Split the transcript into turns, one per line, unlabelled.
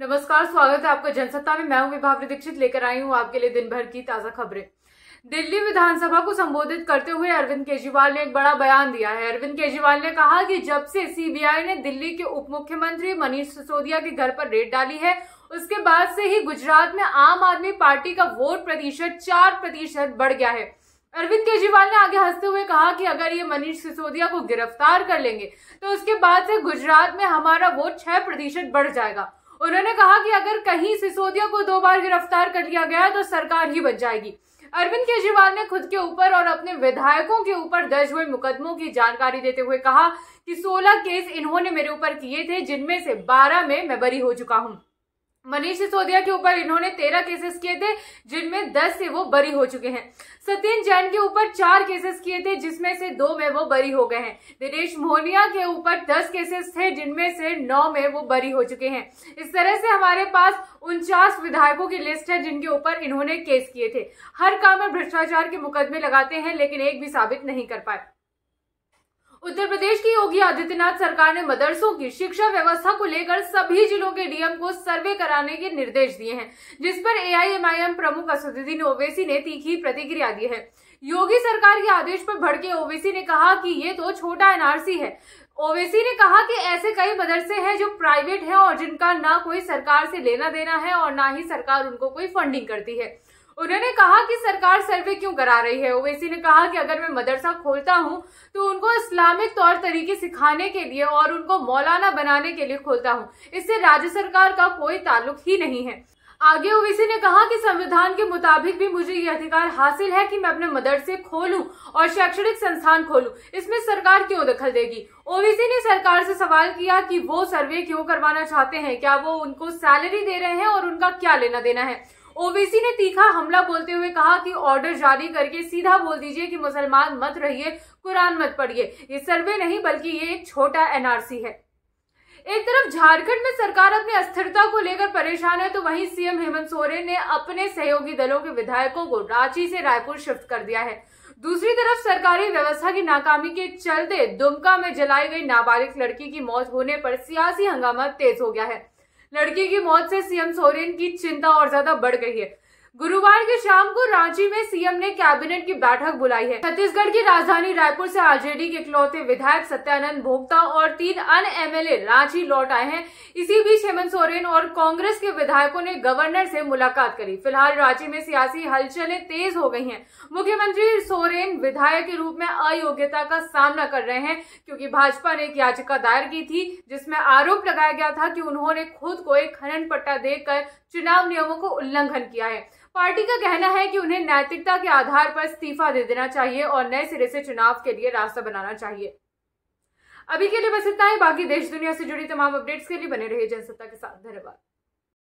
नमस्कार स्वागत है आपका जनसत्ता में मैं हूं विभावरी दीक्षित लेकर आई हूं आपके लिए दिन भर की ताजा खबरें दिल्ली विधानसभा को संबोधित करते हुए अरविंद केजरीवाल ने एक बड़ा बयान दिया है अरविंद केजरीवाल ने कहा कि जब से सीबीआई ने दिल्ली के उप मुख्यमंत्री मनीष सिसोदिया के घर पर रेड डाली है उसके बाद से ही गुजरात में आम आदमी पार्टी का वोट प्रतिशत चार प्रतिशत बढ़ गया है अरविंद केजरीवाल ने आगे हंसते हुए कहा कि अगर ये मनीष सिसोदिया को गिरफ्तार कर लेंगे तो उसके बाद से गुजरात में हमारा वोट छह प्रतिशत बढ़ जाएगा उन्होंने कहा कि अगर कहीं सिसोदिया को दो बार गिरफ्तार कर लिया गया तो सरकार ही बच जाएगी अरविंद केजरीवाल ने खुद के ऊपर और अपने विधायकों के ऊपर दर्ज हुए मुकदमों की जानकारी देते हुए कहा कि 16 केस इन्होंने मेरे ऊपर किए थे जिनमें से 12 में मैं बरी हो चुका हूं मनीष सिसोदिया के ऊपर इन्होंने तेरह केसेस किए थे जिनमें दस से वो बरी हो चुके हैं सत्यन जैन के ऊपर चार केसेस किए थे जिसमें से दो में वो बरी हो गए हैं दिनेश मोहनिया के ऊपर दस केसेस थे जिनमें से नौ में वो बरी हो चुके हैं इस तरह से हमारे पास उनचास विधायकों की लिस्ट है जिनके ऊपर इन्होंने केस किए थे हर काम में भ्रष्टाचार के मुकदमे लगाते हैं लेकिन एक भी साबित नहीं कर पाए उत्तर प्रदेश की योगी आदित्यनाथ सरकार ने मदरसों की शिक्षा व्यवस्था को लेकर सभी जिलों के डीएम को सर्वे कराने के निर्देश दिए हैं जिस पर एआईएमआईएम प्रमुख असदुद्दीन ओवैसी ने तीखी प्रतिक्रिया दी है योगी सरकार के आदेश पर भड़के ओवैसी ने कहा कि ये तो छोटा एनआरसी है ओवैसी ने कहा कि ऐसे कई मदरसे हैं जो प्राइवेट हैं और जिनका ना कोई सरकार से लेना देना है और ना ही सरकार उनको कोई फंडिंग करती है उन्होंने कहा कि सरकार सर्वे क्यों करा रही है ओवैसी ने कहा कि अगर मैं मदरसा खोलता हूँ तो उनको इस्लामिक तौर तरीके सिखाने के लिए और उनको मौलाना बनाने के लिए खोलता हूँ इससे राज्य सरकार का कोई ताल्लुक ही नहीं है आगे ओवैसी ने कहा कि संविधान के मुताबिक भी मुझे ये अधिकार हासिल है कि मैं अपने मदरसे खोलूं और शैक्षणिक संस्थान खोलूं इसमें सरकार क्यों दखल देगी ओवैसी ने सरकार से सवाल किया कि वो सर्वे क्यों करवाना चाहते हैं क्या वो उनको सैलरी दे रहे हैं और उनका क्या लेना देना है ओवैसी ने तीखा हमला बोलते हुए कहा कि ऑर्डर जारी करके सीधा बोल दीजिए कि मुसलमान मत रहिए कुरान मत पढ़िए ये सर्वे नहीं बल्कि ये एक छोटा एनआरसी है एक तरफ झारखंड में सरकार अपनी अस्थिरता को लेकर परेशान है तो वहीं सीएम हेमंत सोरेन ने अपने सहयोगी दलों के विधायकों को रांची से रायपुर शिफ्ट कर दिया है दूसरी तरफ सरकारी व्यवस्था की नाकामी के चलते दुमका में जलाई गई नाबालिग लड़की की मौत होने पर सियासी हंगामा तेज हो गया है लड़की की मौत से सीएम सोरेन की चिंता और ज्यादा बढ़ गई है गुरुवार की शाम को रांची में सीएम ने कैबिनेट की बैठक बुलाई है छत्तीसगढ़ की राजधानी रायपुर से आरजेडी के इकलौते विधायक सत्यानंद भोक्ता और तीन अन्य एमएलए रांची लौट आए हैं इसी बीच हेमंत सोरेन और कांग्रेस के विधायकों ने गवर्नर से मुलाकात करी फिलहाल रांची में सियासी हलचलें तेज हो गई है मुख्यमंत्री सोरेन विधायक के रूप में अयोग्यता का सामना कर रहे हैं क्योंकि भाजपा ने एक याचिका दायर की थी जिसमें आरोप लगाया गया था कि उन्होंने खुद को एक खनन पट्टा देकर चुनाव नियमों को उल्लंघन किया है पार्टी का कहना है कि उन्हें नैतिकता के आधार पर इस्तीफा दे देना चाहिए और नए सिरे से चुनाव के लिए रास्ता बनाना चाहिए अभी के लिए बस इतना ही बाकी देश दुनिया से जुड़ी तमाम अपडेट्स के लिए बने रहिए जनसत्ता के साथ धन्यवाद